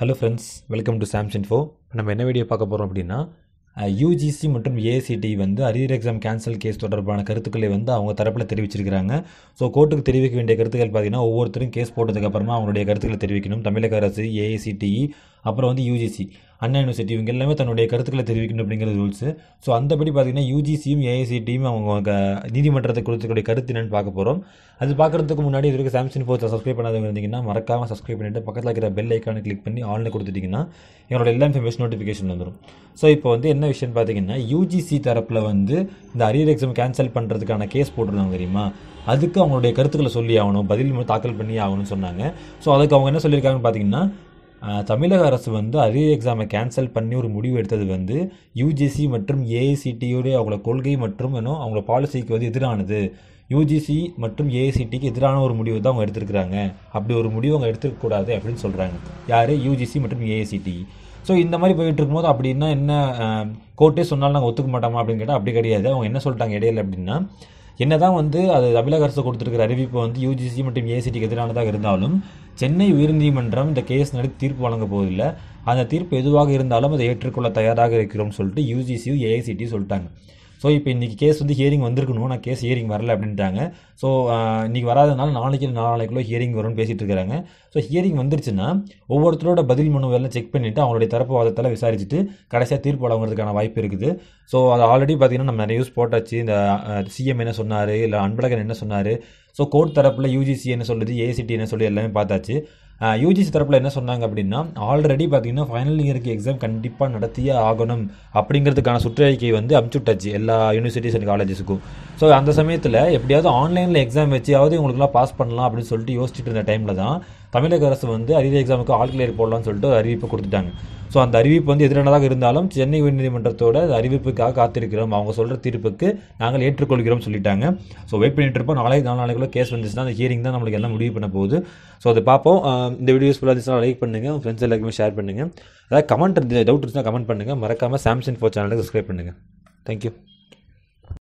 hello friends welcome to Samsung four நம்ம என்ன video பார்க்க போகிறோம் அப்படின்னா யூஜிசி மற்றும் ஏசிடி வந்து அரியர் எக்ஸாம் கேன்சல் கேஸ் தொடர்பான கருத்துக்களை வந்து அவங்க தரப்பில் தெரிவிச்சிருக்கிறாங்க ஸோ கோர்ட்டுக்கு தெரிவிக்க வேண்டிய கருத்துக்கள் பார்த்தீங்கன்னா ஒவ்வொருத்தரும் கேஸ் போட்டதுக்கப்புறமா அவங்களுடைய கருத்துக்களை தெரிவிக்கணும் தமிழக அரசு ஏஐசிடிஇ அப்புறம் வந்து யூஜிசி அண்ணா யூனிவர்சிட்டி இவங்க எல்லாமே தன்னுடைய கருத்துக்களை தெரிவிக்கணும் அப்படிங்கிற ரூல்ஸு ஸோ அந்தபடி பார்த்தீங்கன்னா யூஜிசியும் ஏஐசிடியும் அவங்க நீதிமன்றத்தை கொடுத்துக்கூடிய கருத்து என்னென்னு பார்க்க போகிறோம் அது பார்க்குறதுக்கு முன்னாடி வரைக்கும் சாம்சங் ஃபோர்ஸை சப்ஸ்கிரைப் பண்ணாதவங்க இருந்தீங்கன்னா மறக்காமல் சப்ஸ்கிரைப் பண்ணிவிட்டு பக்கத்தில் இருக்கிற பெல் ஐக்கானை கிளிக் பண்ணி ஆன்லைன் கொடுத்துட்டிங்கன்னா எங்களோட எல்லா இன்ஃபர்மேஷன் நோட்டிஃபிகேஷன் வந்துடும் ஸோ இப்போ வந்து என்ன விஷயம்னு பார்த்தீங்கன்னா யூஜிசி தரப்பில் வந்து இந்த அரியர் எக்ஸாம் கேன்சல் பண்ணுறதுக்கான கேஸ் போட்டுருந்தாங்க தெரியுமா அதுக்கு அவங்களுடைய கருத்துக்களை சொல்லி ஆகணும் பதில் தாக்கல் பண்ணி ஆகணும்னு சொன்னாங்க ஸோ அதுக்கு அவங்க என்ன சொல்லியிருக்காங்கன்னு பார்த்தீங்கன்னா தமிழக அரசு வந்து அதே எக்ஸாமை கேன்சல் பண்ணி ஒரு முடிவு எடுத்தது வந்து யூஜிசி மற்றும் ஏஐசிடியோடைய அவங்களோட கொள்கை மற்றும் இன்னும் அவங்களோட பாலிசிக்கு வந்து எதிரானது யூஜிசி மற்றும் ஏஐசிடிக்கு எதிரான ஒரு முடிவு தான் அவங்க எடுத்திருக்கிறாங்க அப்படி ஒரு முடிவு அவங்க எடுத்துக்கக்கூடாது அப்படின்னு சொல்கிறாங்க யார் யூஜிசி மற்றும் ஏஐசிடி ஸோ இந்த மாதிரி போயிட்டு இருக்கும்போது அப்படின்னா என்ன கோர்ட்டே சொன்னாலும் நாங்கள் ஒத்துக்க மாட்டோமா அப்படின்னு கேட்டால் அப்படி கிடையாது அவங்க என்ன சொல்லிட்டாங்க இடையில அப்படின்னா என்னதான் வந்து அது தமிழக அரசு கொடுத்துருக்கிற அறிவிப்பு வந்து யூஜிசி மற்றும் ஏசிடிக்கு எதிரானதாக இருந்தாலும் சென்னை உயர்நீதிமன்றம் இந்த கேஸ் நடத்தி தீர்ப்பு வழங்க போவதில்லை அந்த தீர்ப்பு எதுவாக இருந்தாலும் அதை ஏற்றுக்கொள்ள தயாராக இருக்கிறோம் சொல்லிட்டு யூஜிசியும் ஏஐசிடியும் சொல்லிட்டாங்க ஸோ இப்போ இன்றைக்கி கேஸ் வந்து ஹியரிங் வந்திருக்கணும் நான் கேஸ் ஹியரிங் வரல அப்படின்ட்டாங்க ஸோ இன்றைக்கி வராதனால நாளைக்கு நாளைக்குள்ளே ஹியரிங் வரும்னு பேசிகிட்டு இருக்கிறாங்க ஸோ ஹியரிங் வந்துருச்சுன்னா ஒவ்வொருத்தரோட பதில் மனுவெல்லாம் செக் பண்ணிவிட்டு அவங்களுடைய தரப்பு வாதத்தில் விசாரிச்சுட்டு கடைசியாக தீர்ப்பு வழங்குறதுக்கான வாய்ப்பு இருக்குது ஸோ அது ஆல்ரெடி பார்த்திங்கன்னா நம்ம நிறைய யூஸ் போட்டாச்சு இந்த சிஎம் என்ன சொன்னார் இல்லை அன்பழகன் என்ன சொன்னார் ஸோ கோர்ட் தரப்பில் யூஜிசி என்ன சொல்லுது ஏசிடி என்ன சொல்லி எல்லாமே பார்த்தாச்சு யூஜிசி தரப்பில் என்ன சொன்னாங்க அப்படின்னா ஆல்ரெடி பார்த்தீங்கன்னா ஃபைனல் இயருக்கு எக்ஸாம் கண்டிப்பாக நடத்தியே ஆகணும் அப்படிங்கிறதுக்கான சுற்றறிக்கை வந்து அமுச்சுட்டாச்சு எல்லா யூனிவர்சிட்டிஸ் அண்ட் காலேஜஸுக்கும் ஸோ அந்த சமயத்தில் எப்படியாவது ஆன்லைனில் எக்ஸாம் வச்சியாவது உங்களுக்குலாம் பாஸ் பண்ணலாம் அப்படின்னு சொல்லிட்டு யோசிச்சுட்டு இருந்த டைமில் தான் தமிழக அரசு வந்து அரியத எக்ஸாமுக்கு ஆல் கிளியர் போடலாம்னு சொல்லிட்டு ஒரு அறிவிப்பு கொடுத்துட்டாங்க ஸோ அந்த அறிவிப்பு வந்து எதிரானதாக இருந்தாலும் சென்னை உயர்நீதிமன்றத்தோட அறிவிப்புக்காக காத்திருக்கிறோம் அவங்க சொல்கிற தீர்ப்புக்கு நாங்கள் ஏற்றுக்கொள்கிறோம் சொல்லிட்டாங்க ஸோ வெயிட் பண்ணிட்டு இருப்போம் நாளைக்கு நாலு நாளைக்குள்ள கேஸ் வந்துச்சுன்னா அந்த ஹியரிங் தான் நம்மளுக்கு எல்லாம் முடிவு பண்ண போகுது ஸோ அதை பார்ப்போம் இந்த வீடியோஸ் ஃபுல்லாக இருந்துச்சுன்னா லைக் பண்ணுங்கள் உங்கள் ஃப்ரெண்ட்ஸ் எல்லாருக்குமே ஷேர் பண்ணுங்கள் அதாவது கமெண்ட் டவுட் இருந்துச்சுன்னா கமெண்ட் பண்ணுங்கள் மறக்காமல் சாம்சங் ஃபோர் சேனலுக்கு சப்ஸ்கிரைப் பண்ணுங்கள் தேங்க்யூ